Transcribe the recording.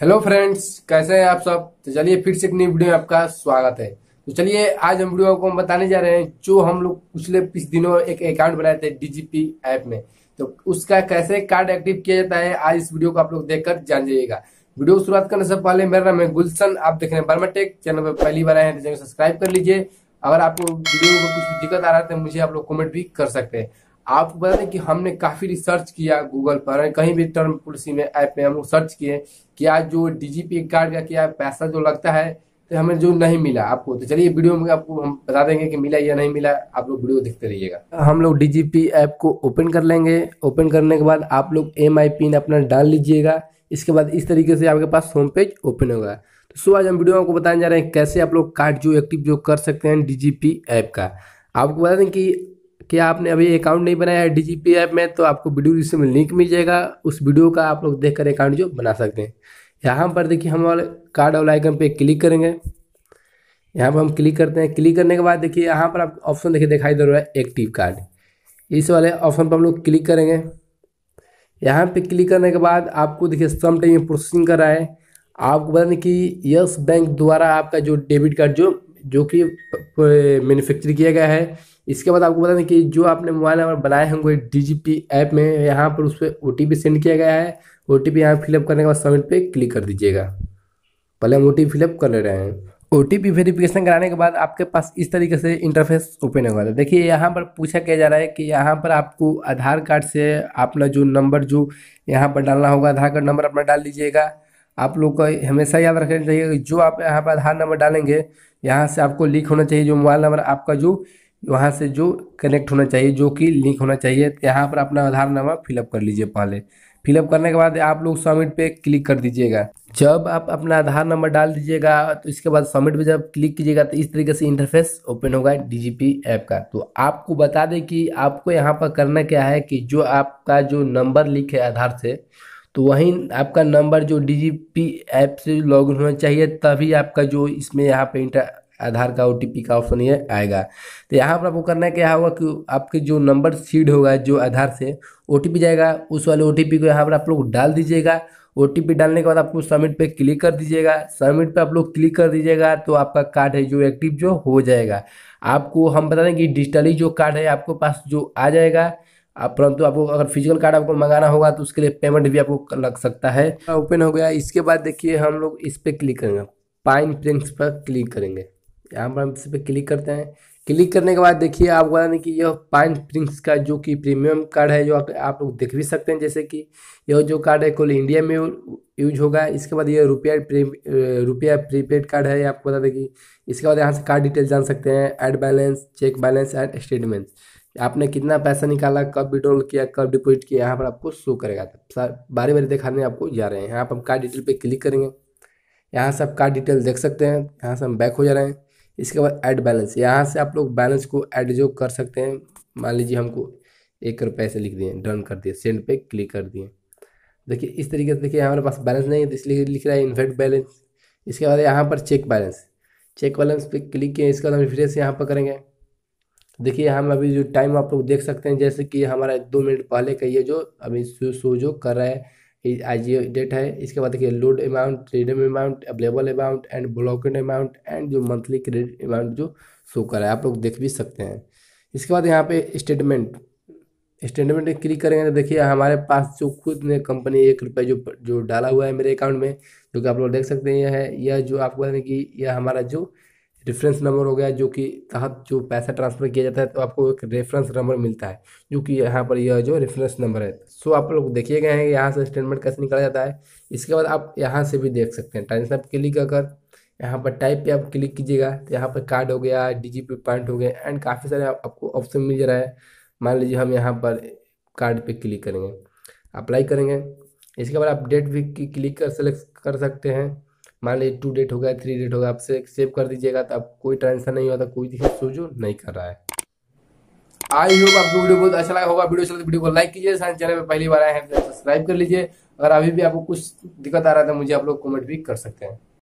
hello friends कैसे हैं आप सब तो चलिए फिर से एक नई वीडियो में आपका स्वागत है तो चलिए आज हम वीडियो को हम बताने जा रहे हैं जो हम लोग पिछले पिछले दिनों एक अकाउंट बनाए थे डीजीपी ऐप में तो उसका कैसे कार्ड एक्टिव किया जाता है आज इस वीडियो को आप लोग देखकर जान जाइएगा वीडियो को शुरुआत करने से पहले मेरा नाम है गुलशन आप देख रहे हैं बर्माटेक चैनल पर पहली बार आए हैं तो चैनल सब्सक्राइब कर लीजिए अगर आपको वीडियो में कुछ दिक्कत आ रहा है तो मुझे आप लोग कॉमेंट भी कर सकते हैं आपको बता दें कि हमने काफ़ी रिसर्च किया गूगल पर कहीं भी टर्म पॉलिसी में ऐप में हम लोग सर्च किए कि आज जो डीजीपी कार्ड का क्या पैसा जो लगता है तो हमें जो नहीं मिला आपको तो चलिए वीडियो में आपको हम बता देंगे कि मिला या नहीं मिला आप लोग वीडियो देखते रहिएगा हम लोग डीजीपी ऐप को ओपन कर लेंगे ओपन करने के बाद आप लोग एम आई पिन अपना डाल लीजिएगा इसके बाद इस तरीके से आपके पास होम पेज ओपन होगा तो सो आज हम वीडियो आपको बताने जा रहे हैं कैसे आप लोग कार्ड जो एक्टिव जो कर सकते हैं डीजीपी ऐप का आपको बता दें कि कि आपने अभी अकाउंट नहीं बनाया है डी ऐप में तो आपको वीडियो जिससे में लिंक मिल जाएगा उस वीडियो का आप लोग देख कर अकाउंट जो बना सकते हैं यहाँ पर देखिए हम वाले कार्ड वाला आइकन पे क्लिक करेंगे यहाँ पर हम क्लिक करते हैं क्लिक करने के बाद देखिए यहाँ पर आप ऑप्शन देखिए दिखाई दे रहा है एक्टिव कार्ड इस वाले ऑप्शन पर हम लोग क्लिक करेंगे यहाँ पे क्लिक करने के बाद आपको देखिए सम टाइम प्रोसेसिंग कर रहा है आपको बता दें कि यस बैंक द्वारा आपका जो डेबिट कार्ड जो जो कि मैन्युफैक्चर किया गया है इसके बाद आपको बता दें कि जो आपने मोबाइल नंबर बनाए हैं होंगे डी ऐप में यहाँ पर उस पर ओ सेंड किया गया है ओ टी पी यहाँ फिलअप करने के बाद सबमिट पे क्लिक कर दीजिएगा पहले हम ओ टी फिलअप कर ले रहे हैं ओ टी पी वेरिफिकेशन कराने के बाद आपके पास इस तरीके से इंटरफेस ओपन होगा था तो देखिए यहाँ पर पूछा किया जा रहा है कि यहाँ पर आपको आधार कार्ड से अपना जो नंबर जो यहाँ पर डालना होगा आधार कार्ड नंबर अपना डाल दीजिएगा आप लोग का हमेशा याद रखना चाहिए कि जो आप यहाँ पर आधार नंबर डालेंगे यहाँ से आपको लिंक होना चाहिए जो मोबाइल नंबर आपका जो वहाँ से जो कनेक्ट होना चाहिए जो कि लिंक होना चाहिए यहाँ पर अपना आधार नंबर फिलअप कर लीजिए पहले फिलअप करने के बाद आप लोग सबमिट पे क्लिक कर दीजिएगा जब आप अपना आधार नंबर डाल दीजिएगा तो इसके बाद सबमिट पे जब क्लिक कीजिएगा तो इस तरीके से इंटरफेस ओपन होगा डीजीपी ऐप का तो आपको बता दें कि आपको यहाँ पर करना क्या है कि जो आपका जो नंबर लिख है आधार से तो वहीं आपका नंबर जो डी जी पी ऐप से इन होना चाहिए तभी आपका जो इसमें यहाँ पे इंटर आधार का ओ का ऑप्शन ये आएगा तो यहाँ पर आपको करना है क्या होगा कि आपके जो नंबर सीड होगा जो आधार से ओ जाएगा उस वाले ओ को यहाँ पर आप लोग डाल दीजिएगा ओ डालने के बाद आपको सबमिट पे क्लिक कर दीजिएगा सबमिट पे आप लोग क्लिक कर दीजिएगा तो आपका कार्ड है जो एक्टिव जो हो जाएगा आपको हम बता दें कि डिजिटली जो कार्ड है आपके पास जो आ जाएगा आप परंतु आपको अगर फिजिकल कार्ड आपको मंगाना होगा तो उसके लिए पेमेंट भी आपको लग सकता है ओपन हो गया इसके बाद देखिए हम लोग इस पर क्लिक करेंगे पाइन प्रिंट्स पर क्लिक करेंगे यहाँ पर हम इस पर क्लिक करते हैं क्लिक करने के बाद देखिए आप बता दें कि यह पाइन प्रिंक्स का जो कि प्रीमियम कार्ड है जो आप लोग देख भी सकते हैं जैसे कि यह जो कार्ड है कुल इंडिया में यूज होगा इसके बाद ये रुपया रुपया प्रीपेड कार्ड है आपको बता दें कि इसके बाद यहाँ से कार्ड डिटेल जान सकते हैं add balance check balance and statement आपने कितना पैसा निकाला कब विड्रॉल किया कब डिपॉजिट किया यहाँ पर आपको शो करेगा बारी बारी दिखाने आपको जा रहे हैं यहाँ पर हम कार्ड डिटेल पर क्लिक करेंगे यहाँ से आप कार्ड डिटेल देख सकते हैं यहाँ से हम बैक हो जा रहे हैं इसके बाद ऐड बैलेंस यहाँ से आप लोग बैलेंस को ऐड जो कर सकते हैं मान लीजिए हमको एक रुपये से लिख दिए डन कर दिए सेंड पे क्लिक कर दिए देखिए इस तरीके से देखिए हमारे पास बैलेंस नहीं है तो इसलिए लिख रहा है इन्वेट बैलेंस इसके बाद यहाँ पर चेक बैलेंस चेक बैलेंस पे क्लिक किए इसके बाद हम रिफ्रेश यहाँ पर करेंगे देखिए हम अभी जो टाइम आप लोग देख सकते हैं जैसे कि हमारा दो मिनट पहले का ये जो अभी शो जो कर रहा है आज ये डेट है इसके बाद देखिए load amount redeem amount available amount and blocked amount and जो मंथली क्रेडिट अमाउंट जो शो कर रहा है आप लोग देख भी सकते हैं इसके बाद यहाँ पे स्टेटमेंट स्टेटमेंट क्लिक करेंगे तो देखिए हमारे पास जो खुद ने कंपनी एक रुपये जो जो डाला हुआ है मेरे अकाउंट में जो कि आप लोग देख सकते हैं यह है यह जो आपको बताने कि यह हमारा जो रेफरेंस नंबर हो गया जो कि तहत जो पैसा ट्रांसफ़र किया जाता है तो आपको एक रेफरेंस नंबर मिलता है जो कि यहाँ पर यह जो रेफरेंस नंबर है सो आप लोग देखिए गए हैं यहाँ से स्टेटमेंट कैसे निकाला जाता है इसके बाद आप यहाँ से भी देख सकते हैं ट्रांसफर क्लिक कर यहाँ पर टाइप पे आप क्लिक कीजिएगा तो यहाँ पर कार्ड हो गया डी जी पॉइंट हो गया एंड काफ़ी सारे आपको ऑप्शन मिल जा रहा है मान लीजिए हम यहाँ पर कार्ड पे क्लिक करेंगे अप्लाई करेंगे इसके बाद आप डेट भी क्लिक कर सेलेक्ट कर सकते हैं मान लीजिए टू डेट होगा थ्री डेट होगा आप से, सेव कर दीजिएगा तो आप कोई टेंशन नहीं होता तो कोई दिक्कत सोचो नहीं कर रहा है आई होप आपको वीडियो बहुत अच्छा लगा होगा वीडियो चलते तो वीडियो को लाइक कीजिए चैनल पर पहली बार आए हैं सब्सक्राइब तो कर लीजिए अगर अभी भी आपको कुछ दिक्कत आ रहा है तो मुझे आप लोग कॉमेंट भी कर सकते हैं